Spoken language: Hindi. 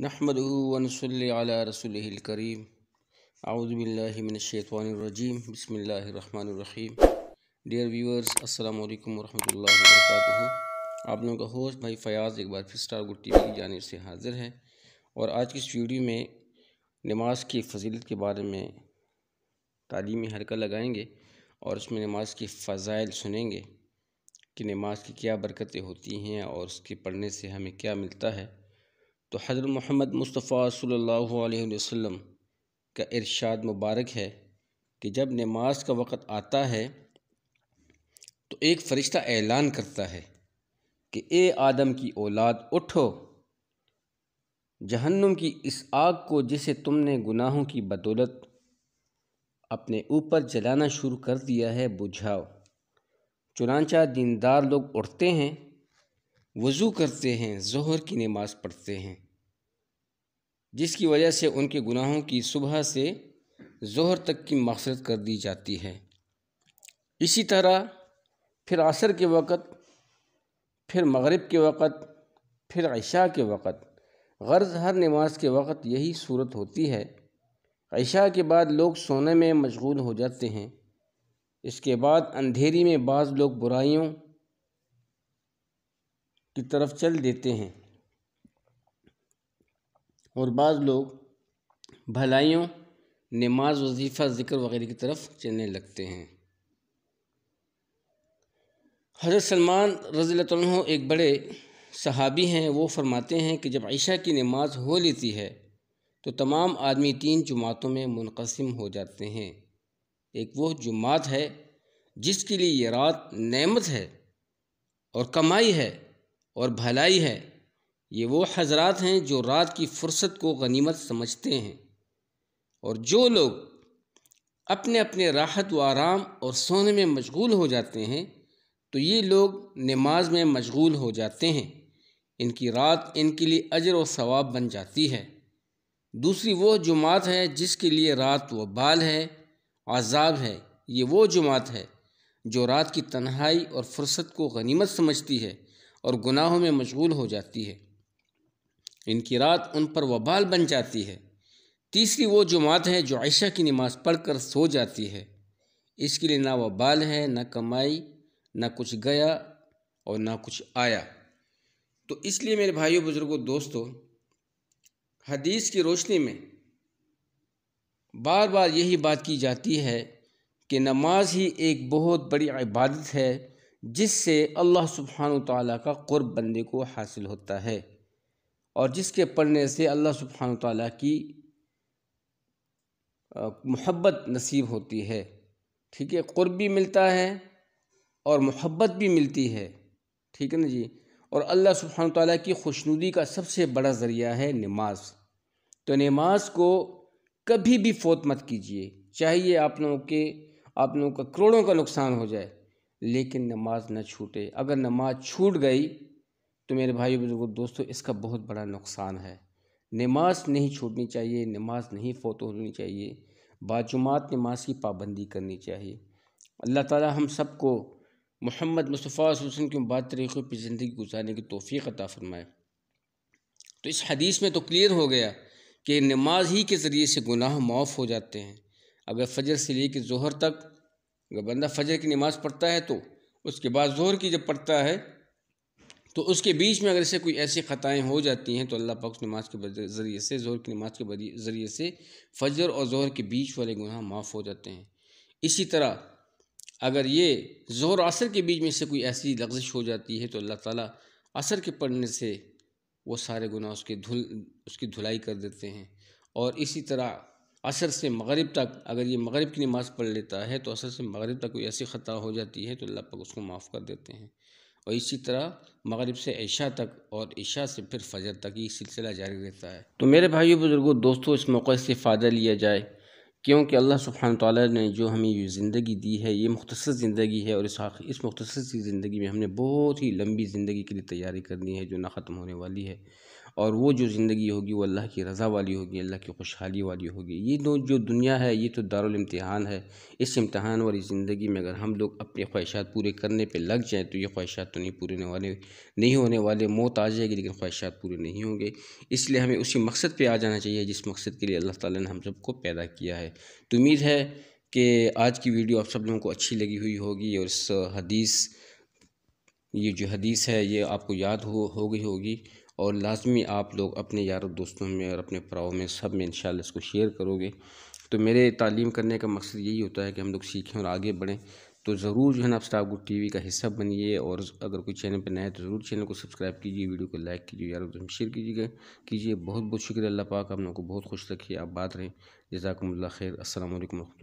الرجيم بسم الله الرحمن الرحيم डियर व्यूअर्स अस्सलाम वालेकुम रहमतुल्लाहि व बरकातुहू आप लोगों का होस्ट भाई फयाज़ एक बार फिर स्टार गुड टी की जानिब से हाज़िर है और आज की इस वीडियो में नमाज की फजीलत के बारे में तालीमी हरकत लगाएंगे और उसमें नमाज के फ़ज़ाइल सुनेंगे कि नमाज की क्या बरकतें होती हैं और उसके पढ़ने से हमें क्या मिलता है तो हज़रत मोहम्मद मुस्तफ़ा सल्लल्लाहु अलैहि वसल्लम का इरशाद मुबारक है कि जब नमाज का वक़्त आता है तो एक फ़रिश्ता ऐलान करता है कि ए आदम की औलाद उठो जहन्नुम की इस आग को जिसे तुमने गुनाहों की बदौलत अपने ऊपर जलाना शुरू कर दिया है बुझाओ चुनाचा दीनदार लोग उठते हैं वज़ू करते हैं जहर की नमाज़ पढ़ते हैं जिसकी वजह से उनके गुनाहों की सुबह से जोहर तक की मफसरत कर दी जाती है इसी तरह फिर असर के वक़्त फिर मगरब के वक़्त फिर ऐशा के वक़्त गर्ज हर नमाज के वक़्त यही सूरत होती है ऐशा के बाद लोग सोने में मशगूल हो जाते हैं इसके बाद अंधेरी में बाज़ लोग बुराइयों की तरफ चल देते हैं और बाद लोग भलाइयों नमाज वजीफ़ा ज़िक्र वगैरह की तरफ चलने लगते हैं हज़रत सलमान रज़ी एक बड़े सहाबी हैं वो फरमाते हैं कि जब ईशा की नमाज हो लेती है तो तमाम आदमी तीन जुमातों में मुनकसम हो जाते हैं एक वो जुमात है जिसके लिए ये रात नमत है और कमाई है और भलाई है ये वो हजरात हैं जो रात की फुर्सत को गनीमत समझते हैं और जो लोग अपने अपने राहत व आराम और सोने में मशगूल हो जाते हैं तो ये लोग नमाज में मशगूल हो जाते हैं इनकी रात इनके लिए अजर और सवाब बन जाती है दूसरी वो जुमात है जिसके लिए रात व बाल है आज़ाब है ये वो जुमात है जो रात की तन्हाई और फुर्सत को गनीमत समझती है और गुनाहों में मशगूल हो जाती है इनकी रात उन पर वबाल बन जाती है तीसरी वो जुमात है जो ऐशा की नमाज़ पढ़ कर सो जाती है इसके लिए ना वबाल है ना कमाई ना कुछ गया और ना कुछ आया तो इसलिए मेरे भाइयों बुज़ुर्गों दोस्तों हदीस की रोशनी में बार बार यही बात की जाती है कि नमाज ही एक बहुत बड़ी इबादत है जिससे अल्लाह सुबहान ताली का क़ुरब बंदे को हासिल होता है और जिसके पढ़ने से अल्लाह सुबहान ताली की मोहब्बत नसीब होती है ठीक है क़ुरब भी मिलता है और मोहब्बत भी मिलती है ठीक है ना जी और अल्लाह सुबहान ताली की खुशनुदी का सबसे बड़ा ज़रिया है नमाज तो नमाज को कभी भी फोत मत कीजिए चाहिए आप लोगों के आप लोगों का करोड़ों का नुकसान हो जाए लेकिन नमाज ना छूटे अगर नमाज छूट गई तो मेरे भाई बुजुर्गों दोस्तों इसका बहुत बड़ा नुकसान है नमाज नहीं छोड़नी चाहिए नमाज नहीं फोत होनी चाहिए बाजुमात नमाज की पाबंदी करनी चाहिए अल्लाह ताला हम सबको मोहम्मद मुस्तफ़ा हसन के बाद तरीक़ों पर ज़िंदगी गुजारने की तोफ़ी अता फ़रमाए तो इस हदीस में तो क्लियर हो गया कि नमाज ही के ज़रिए से गुनाह माफ़ हो जाते हैं अगर फजर से लेकर जहर तक अगर बंदा फजर की नमाज़ पढ़ता है तो उसके बाद जहर की जब पढ़ता है तो उसके बीच में अगर इसे कोई ऐसी ख़ताएँ हो जाती हैं तो अल्लाह पाक नमाज के ज़रिए से ज़ोर की नमाज के ज़रिए से फजर और जोहर के बीच वाले गुनाह माफ़ हो जाते हैं इसी तरह अगर ये जोर असर के बीच में से कोई ऐसी लफ्जिश हो जाती है तो अल्लाह ताला असर के पढ़ने से वो सारे गुनाह उसके धुल उसकी धुलाई कर देते हैं और इसी तरह असर से मगरब तक अगर ये मगरब की नमाज़ पढ़ लेता है तो असर से मगरब तक कोई ऐसी ख़ता हो जाती है तो अल्लाह पाक उसको माफ़ कर देते हैं और इसी तरह मगरब से ऐशा तक और ऐशा से फिर फजर तक ये सिलसिला जारी रहता है तो मेरे भाइयों बुज़ुर्गों दोस्तों इस मौके से फ़ायदा लिया जाए क्योंकि अल्लाह सुबहान तौर ने जो हमें ये ज़िंदगी दी है ये मुख्तर ज़िंदगी है और इस इस मुख्तर सी ज़िंदगी में हमने बहुत ही लंबी ज़िंदगी के लिए तैयारी करनी है जो ना ख़त्म होने वाली है और वो जो ज़िंदगी होगी वो अल्लाह की रज़ा वाली होगी अल्लाह की खुशहाली वाली होगी ये दो जो दुनिया है ये तो दारुलम्तहान है इस इम्तहान वाली ज़िंदगी में अगर हम लोग अपने ख्वाहिशात पूरे करने पे लग जाएँ तो ये ख्वाहिशात तो नहीं पूरे होने वाले नहीं होने वाले मौत आ जाएगी लेकिन ख्वाहिशात पूरे नहीं होंगे इसलिए हमें उसी मकसद पर आ जाना चाहिए जिस मकसद के लिए अल्लाह ताली ने हम सबको पैदा किया है तो उम्मीद है कि आज की वीडियो आप सब लोगों को अच्छी लगी हुई होगी और इस हदीस ये जो हदीस है ये आपको याद हो हो गई होगी और लाजमी आप लोग अपने यार दोस्तों में और अपने पड़ाव में सब में इंशाल्लाह इसको शेयर करोगे तो मेरे तालीम करने का मकसद यही होता है कि हम लोग सीखें और आगे बढ़ें तो ज़रूर जो है ना आप स्टार ग्रुप टी का हिस्सा बनिए और अगर कोई चैनल पर नया है तो ज़रूर चैनल को सब्सक्राइब कीजिए वीडियो को लाइक कीजिए यार तो शेयर कीजिएगा कीजिए बहुत बहुत शुक्रिया अल्लाह पाक आप लोगों को बहुत खुश रखिए आप बात रहें जजाकमल खैर असल